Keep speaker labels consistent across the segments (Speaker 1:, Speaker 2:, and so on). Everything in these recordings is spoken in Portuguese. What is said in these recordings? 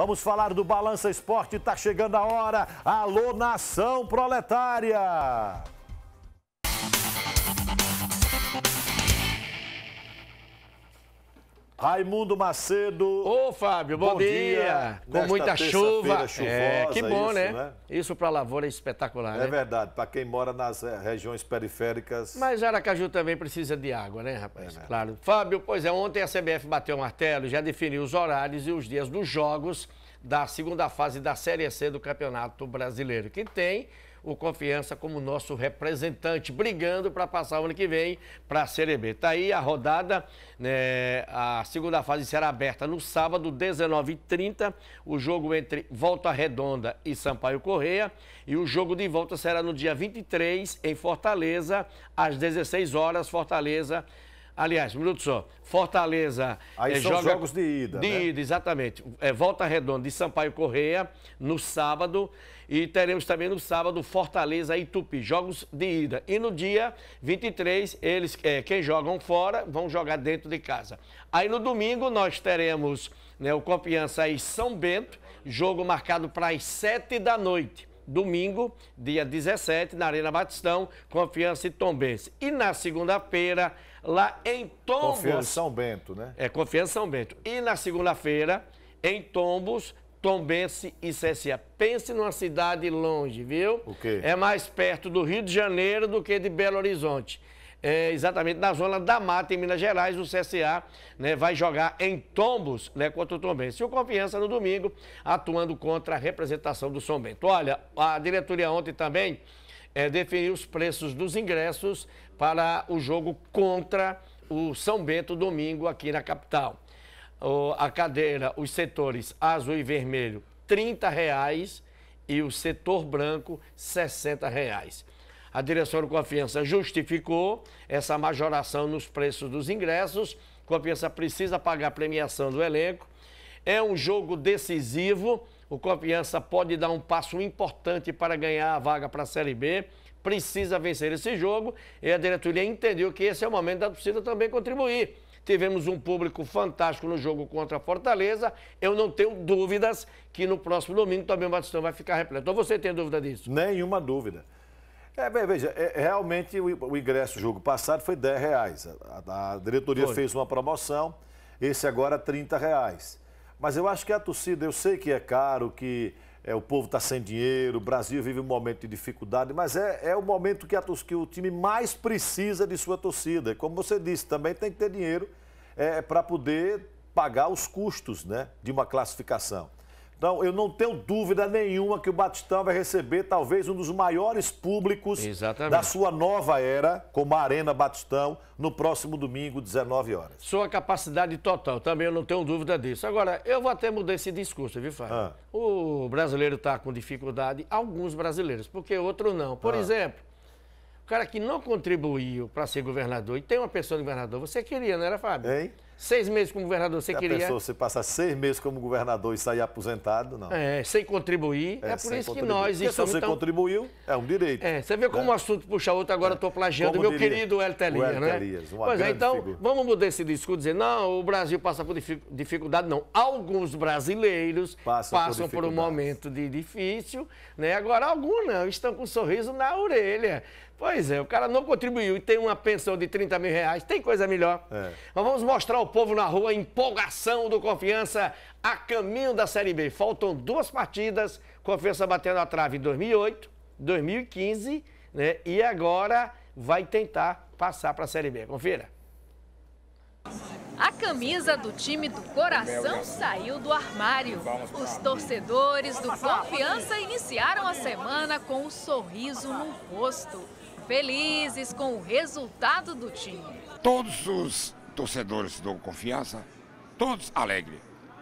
Speaker 1: Vamos falar do Balança Esporte, tá chegando a hora. Alô, nação proletária! Raimundo Macedo. Ô, Fábio, bom, bom dia. dia. Com muita chuva. Chuvosa, é, que bom, isso, né? né?
Speaker 2: Isso para a lavoura é espetacular, é né? verdade,
Speaker 1: para quem mora nas eh, regiões periféricas.
Speaker 2: Mas Aracaju também precisa de água, né, rapaz? É, Claro. Fábio, pois é, ontem a CBF bateu o martelo e já definiu os horários e os dias dos jogos da segunda fase da Série C do Campeonato Brasileiro, que tem o Confiança como nosso representante, brigando para passar o ano que vem para a Série B. Está aí a rodada, né, a segunda fase será aberta no sábado, 19h30, o jogo entre Volta Redonda e Sampaio Correia, e o jogo de volta será no dia 23, em Fortaleza, às 16 horas, Fortaleza Aliás, um minuto só. Fortaleza. Aí é, são joga... jogos de ida. De né? ida, exatamente. É, volta Redonda de Sampaio Correia no sábado. E teremos também no sábado Fortaleza e Tupi. Jogos de ida. E no dia 23, eles, é, quem jogam fora, vão jogar dentro de casa. Aí no domingo nós teremos né, o Confiança e São Bento. Jogo marcado para as 7 da noite domingo, dia 17, na Arena Batistão, Confiança e Tombense. E na segunda-feira, lá em Tombos... Confiança
Speaker 1: São Bento, né?
Speaker 2: É, Confiança São Bento. E na segunda-feira, em Tombos, Tombense e CSA. Pense numa cidade longe, viu? O quê? É mais perto do Rio de Janeiro do que de Belo Horizonte é, exatamente na zona da mata, em Minas Gerais. O CSA né, vai jogar em tombos né, contra o Tombense. E o Confiança no domingo, atuando contra a representação do São Bento. Olha, a diretoria ontem também é, definiu os preços dos ingressos para o jogo contra o São Bento domingo aqui na capital. O, a cadeira, os setores azul e vermelho, R$ 30 e o setor branco, R$ 60 reais. A direção do Confiança justificou essa majoração nos preços dos ingressos. Confiança precisa pagar a premiação do elenco. É um jogo decisivo. O Confiança pode dar um passo importante para ganhar a vaga para a Série B. Precisa vencer esse jogo. E a diretoria entendeu que esse é o momento da torcida também contribuir. Tivemos um público fantástico no jogo contra a Fortaleza. Eu não tenho dúvidas que no próximo domingo também o Batistão vai ficar repleto. Ou você tem dúvida disso? Nenhuma dúvida.
Speaker 1: É, bem, veja, é, é, realmente o, o ingresso do jogo passado foi 10 reais. A, a diretoria foi. fez uma promoção, esse agora 30 é reais. Mas eu acho que a torcida, eu sei que é caro, que é, o povo está sem dinheiro, o Brasil vive um momento de dificuldade, mas é, é o momento que, a, que o time mais precisa de sua torcida. Como você disse, também tem que ter dinheiro é, para poder pagar os custos né, de uma classificação. Então, eu não tenho dúvida nenhuma que o Batistão vai receber talvez um dos maiores públicos Exatamente. da sua nova era, como a Arena Batistão, no próximo domingo,
Speaker 2: 19 horas. Sua capacidade total, também eu não tenho dúvida disso. Agora, eu vou até mudar esse discurso, viu, Fábio? Ah. O brasileiro está com dificuldade, alguns brasileiros, porque outro não. Por ah. exemplo, o cara que não contribuiu para ser governador e tem uma pessoa de governador, você queria, não era, Fábio? Hein? Seis meses como governador, você Já queria. Pensou,
Speaker 1: você passar seis meses como governador e sair aposentado,
Speaker 2: não. É, sem contribuir. É, é por isso contribuir. que nós Porque estamos. Se você tão... contribuiu, é um direito. É, você vê né? como né? o assunto puxa outro, agora estou é. plagiando como meu diria, querido El né? Elias, uma pois é, então, figura. vamos mudar esse discurso, dizer, não, o Brasil passa por dificuldade, não. Alguns brasileiros passam, passam por, por, um momento de difícil, né? Agora, alguns não, estão com um sorriso na orelha. Pois é, o cara não contribuiu e tem uma pensão de 30 mil reais, tem coisa melhor. É. Mas vamos mostrar ao povo na rua a empolgação do Confiança a caminho da Série B. Faltam duas partidas, Confiança batendo a trave em 2008, 2015, né? E agora vai tentar passar para a Série B. Confira.
Speaker 3: A camisa do time do coração saiu do armário. Os torcedores do Confiança iniciaram a semana com um sorriso no rosto felizes com o resultado do time.
Speaker 2: Todos os torcedores do confiança, todos alegres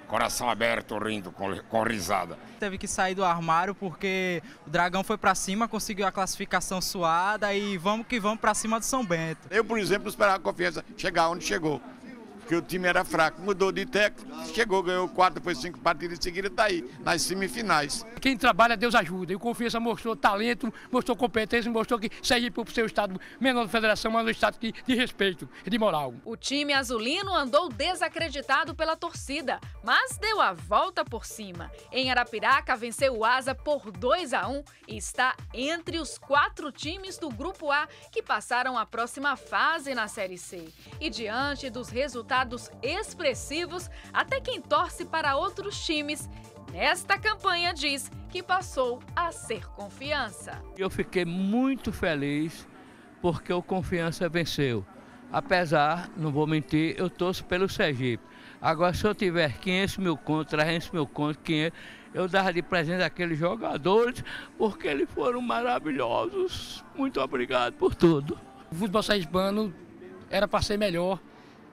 Speaker 2: coração aberto, rindo, com, com, risada. Teve que sair do armário porque o Dragão foi para cima, conseguiu a classificação suada e vamos que vamos para cima do São Bento. Eu, por exemplo, esperava a confiança chegar onde
Speaker 1: chegou porque o time era fraco. Mudou de técnico, chegou, ganhou quatro, depois cinco partidas seguidas, está
Speaker 2: aí, nas semifinais. Quem trabalha, Deus ajuda. E o Confiança mostrou talento, mostrou competência, mostrou que segue para o seu estado menor da federação, mas um estado de, de respeito e de moral.
Speaker 3: O time azulino andou desacreditado pela torcida, mas deu a volta por cima. Em Arapiraca, venceu o Asa por 2 a 1 e está entre os quatro times do Grupo A que passaram a próxima fase na Série C. E diante dos resultados, resultados expressivos até quem torce para outros times. Nesta campanha, diz que passou a ser confiança.
Speaker 2: Eu fiquei muito feliz porque o Confiança venceu. Apesar, não vou mentir, eu torço pelo Sergipe. Agora, se eu tiver 500 mil contos, 300 mil contos, 500, eu dava de presente àqueles jogadores, porque eles foram maravilhosos. Muito obrigado por tudo. O futebol sergipano era para ser melhor,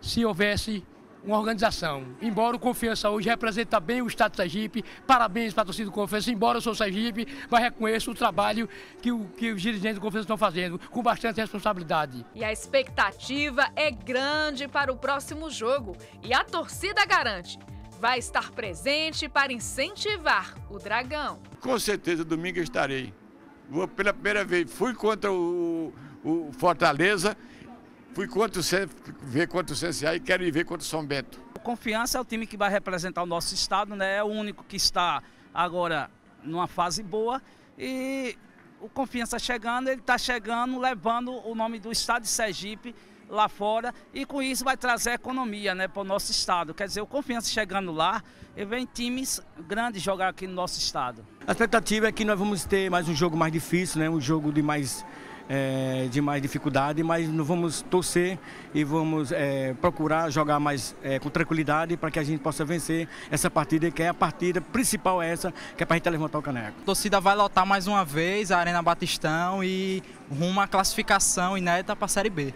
Speaker 2: se houvesse uma organização. Embora o Confiança hoje representa bem o Estado de Sergipe, parabéns para a torcida do Confiança, embora eu sou Sergipe, mas reconheço o trabalho que, o, que os dirigentes do Confiança estão fazendo, com bastante responsabilidade.
Speaker 3: E a expectativa é grande para o próximo jogo e a torcida garante. Vai estar presente para incentivar o Dragão.
Speaker 1: Com certeza, domingo estarei. Vou, pela primeira vez, fui
Speaker 2: contra o, o Fortaleza Fui contra o ver contra o CSA e quero ir ver contra o São Bento. Confiança é o time que vai representar o nosso estado, né? É o único que está agora numa fase boa e o Confiança chegando, ele está chegando, levando o nome do estado de Sergipe lá fora e com isso vai trazer economia né, para o nosso estado. Quer dizer, o Confiança chegando lá, e vem times grandes jogar aqui no nosso estado. A expectativa é que nós vamos ter mais um jogo mais difícil, né, um jogo de mais é, de mais dificuldade, mas não vamos torcer e vamos é, procurar jogar mais é, com tranquilidade para que a gente possa vencer essa partida, que é a partida principal é essa, que é para a gente levantar o caneco. A torcida vai lotar mais uma vez a Arena Batistão e rumo à classificação inédita para a Série B.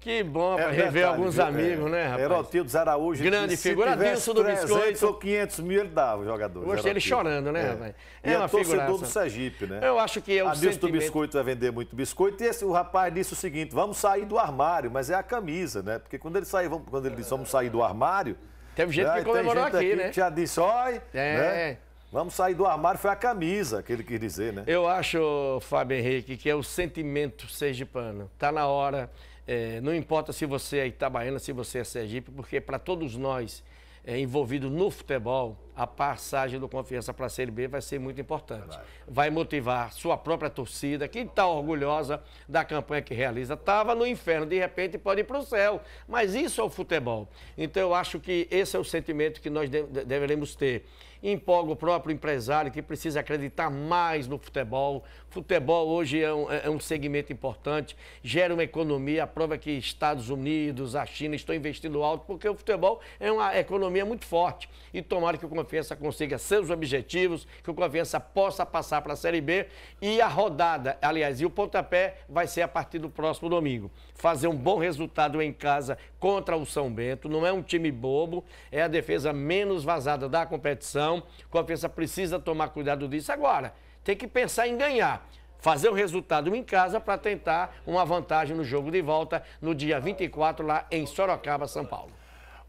Speaker 2: Que bom é
Speaker 1: rever verdade, alguns viu? amigos, é. né, rapaz? Erotildo Araújo. Grande figura, Dilson do Biscoito. ou 500 mil, ele dava o jogador. Gostei ele chorando, né, é. rapaz? É e é uma torcedor do Sergipe, né? Eu acho que é o A Dilson sentimento... do Biscoito vai vender muito biscoito. E esse, o rapaz disse o seguinte, vamos sair do armário, mas é a camisa, né? Porque quando ele, sair, vamos, quando ele disse, vamos sair do armário... Teve gente né, que comemorou gente aqui, aqui, né? Já disse, oi É... Né? Vamos sair do armário, foi a camisa que ele quis dizer, né?
Speaker 2: Eu acho, Fábio Henrique, que é o sentimento sergipano. Está na hora é, não importa se você é Itabaiana, se você é Sergipe, porque para todos nós é, envolvidos no futebol, a passagem do Confiança para a Série B vai ser muito importante. Vai motivar sua própria torcida, que está orgulhosa da campanha que realiza. Estava no inferno, de repente pode ir para o céu. Mas isso é o futebol. Então eu acho que esse é o sentimento que nós devemos deveremos ter. Empolga o próprio empresário que precisa acreditar mais no futebol. Futebol hoje é um, é um segmento importante, gera uma economia. A prova é que Estados Unidos, a China estão investindo alto, porque o futebol é uma economia muito forte. E tomara que o Confiança Confiança consiga seus objetivos, que o Confiança possa passar para a Série B e a rodada, aliás, e o pontapé vai ser a partir do próximo domingo. Fazer um bom resultado em casa contra o São Bento, não é um time bobo, é a defesa menos vazada da competição. Confiança precisa tomar cuidado disso agora. Tem que pensar em ganhar fazer o resultado em casa para tentar uma vantagem no jogo de volta no dia 24 lá em Sorocaba, São Paulo.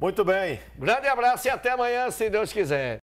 Speaker 2: Muito bem. Grande abraço e até amanhã, se Deus quiser.